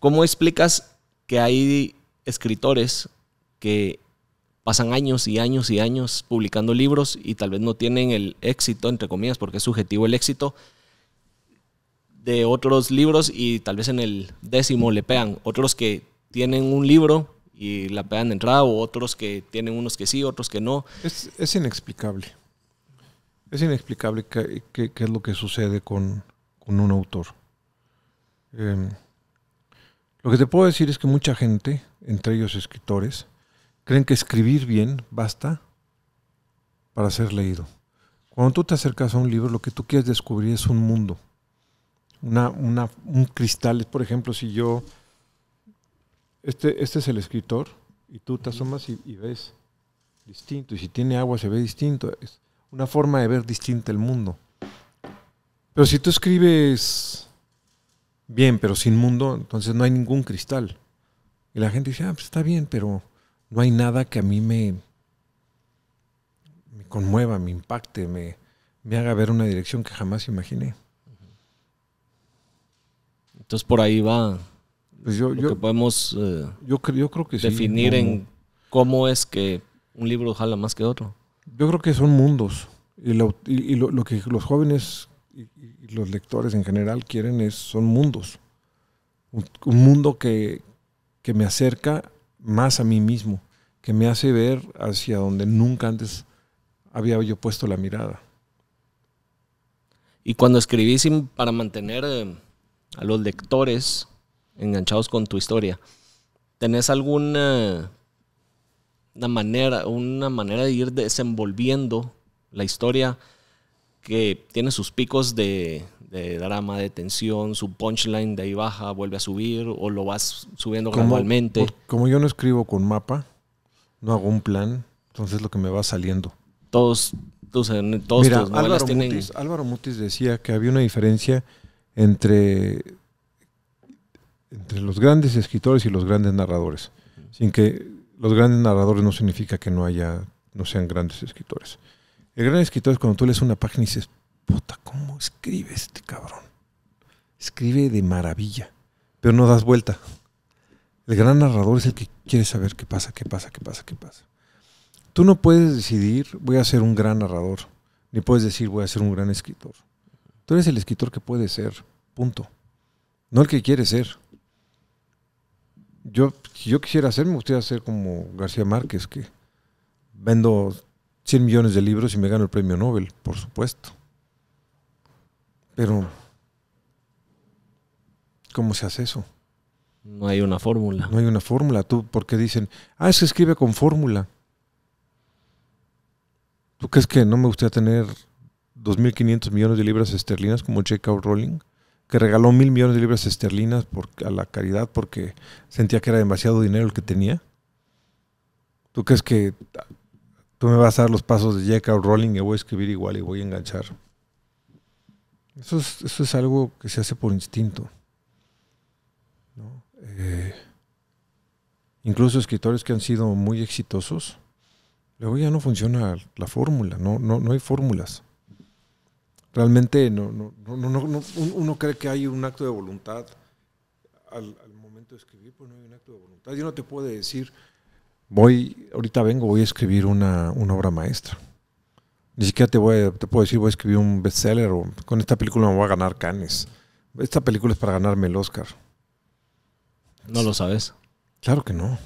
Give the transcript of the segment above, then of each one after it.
¿Cómo explicas que hay escritores que pasan años y años y años publicando libros y tal vez no tienen el éxito, entre comillas, porque es subjetivo el éxito, de otros libros y tal vez en el décimo le pegan. Otros que tienen un libro y la pegan de entrada, o otros que tienen unos que sí, otros que no. Es, inexplicable. Es inexplicable qué es lo que sucede con, con un autor. Eh, lo que te puedo decir es que mucha gente, entre ellos escritores, creen que escribir bien basta para ser leído. Cuando tú te acercas a un libro, lo que tú quieres descubrir es un mundo, un cristal. Por ejemplo, si yo, este, este es el escritor, y tú te asomas y, ves distinto, y si tiene agua se ve distinto, es una forma de ver distinto el mundo. Pero si tú escribes Bien, pero sin mundo, entonces no hay ningún cristal. Y la gente dice, ah, pues está bien, pero no hay nada que a mí me, conmueva, me impacte, me, haga ver una dirección que jamás imaginé. Entonces por ahí va pues yo, lo yo, que podemos eh, creo que definir en cómo es que un libro jala más que otro. Yo creo que son mundos. Y, lo, y lo que los jóvenes y, los lectores en general quieren es, son mundos. Un, mundo que, me acerca más a mí mismo, que me hace ver hacia donde nunca antes había yo puesto la mirada. Y cuando escribís para mantener eh, a los lectores enganchados con tu historia, ¿tenés alguna una manera, una manera de ir desenvolviendo la historia? que tiene sus picos de, drama, de tensión, su punchline de ahí baja, vuelve a subir o lo vas subiendo gradualmente. como yo no escribo con mapa, no hago un plan, entonces lo que me va saliendo. Todos, todos, todos Álvaro tienen... Mutis, Álvaro Mutis decía que había una diferencia entre, entre los grandes escritores y los grandes narradores. Sin que los grandes narradores no significa que no haya, no sean grandes escritores. El gran escritor es cuando tú lees una página y dices, puta, ¿cómo escribe este cabrón? Escribe de maravilla, pero no das vuelta. El gran narrador es el que quiere saber qué pasa, qué pasa, qué pasa, qué pasa. Tú no puedes decidir, voy a ser un gran narrador, ni puedes decir, voy a ser un gran escritor. Tú eres el escritor que puede ser, punto. No el que quiere ser. Yo, si yo quisiera ser, me gustaría ser como García Márquez, que vendo 100 millones de libros y me gano el premio Nobel, por supuesto. Pero, ¿cómo se hace eso? No hay una fórmula. No hay una fórmula. Tú, porque dicen, ah, que escribe con fórmula. ¿Tú crees que no me gustaría tener 2.500 millones de libras esterlinas como J.K. Rowling? Que regaló mil millones de libras esterlinas a la caridad porque sentía que era demasiado dinero el que tenía. ¿Tú crees que Tú me vas a dar los pasos de Jacob Rowling Rolling y voy a escribir igual y voy a enganchar. Eso es, eso es algo que se hace por instinto. Eh, incluso escritores que han sido muy exitosos, luego ya no funciona la fórmula, no, no, no hay fórmulas. Realmente no, no, no, uno cree que hay un acto de voluntad al, al momento de escribir, pero no hay un acto de voluntad. Yo no te puedo decir, voy, ahorita vengo, voy a escribir una, obra maestra. Ni siquiera te, voy te puedo decir, voy a escribir un bestseller o con esta película me voy a ganar canes. Esta película es para ganarme el Oscar. No lo sabes. Claro que no.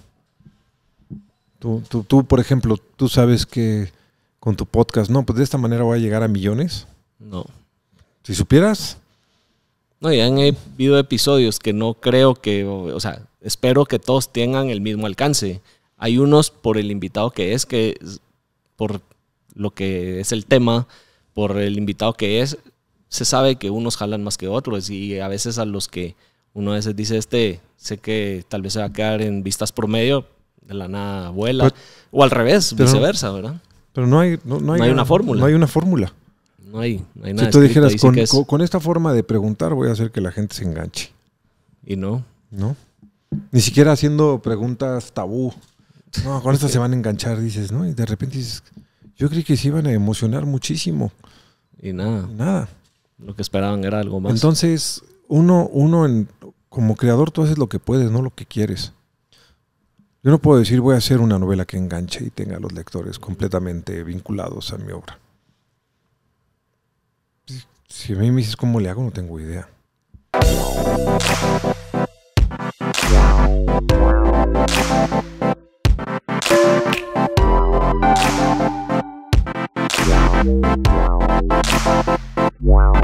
Tú, tú, por ejemplo, tú sabes que con tu podcast, no, pues de esta manera voy a llegar a millones. No. Si supieras. No, ya han habido episodios que no creo que, o sea, espero que todos tengan el mismo alcance. Hay unos por el invitado que es, que por lo que es el tema, por el invitado que es, se sabe que unos jalan más que otros y a veces a los que uno a veces dice, este, sé que tal vez se va a quedar en vistas promedio, de la nada vuela, pues, o al revés, viceversa, ¿verdad? Pero no hay, no, hay, no hay una, fórmula. No hay una fórmula. No hay, Si tú dijeras, con, con, esta forma de preguntar voy a hacer que la gente se enganche. Y no. No. Ni siquiera haciendo preguntas tabú. No, con esto se van a enganchar, dices, ¿no? Y de repente dices, yo creí que se iban a emocionar muchísimo. Y nada. nada. Lo que esperaban era algo más. Entonces, uno, uno como creador, tú haces lo que puedes, no lo que quieres. Yo no puedo decir voy a hacer una novela que enganche y tenga a los lectores completamente vinculados a mi obra. Si a mí me dices cómo le hago, no tengo idea. Wow.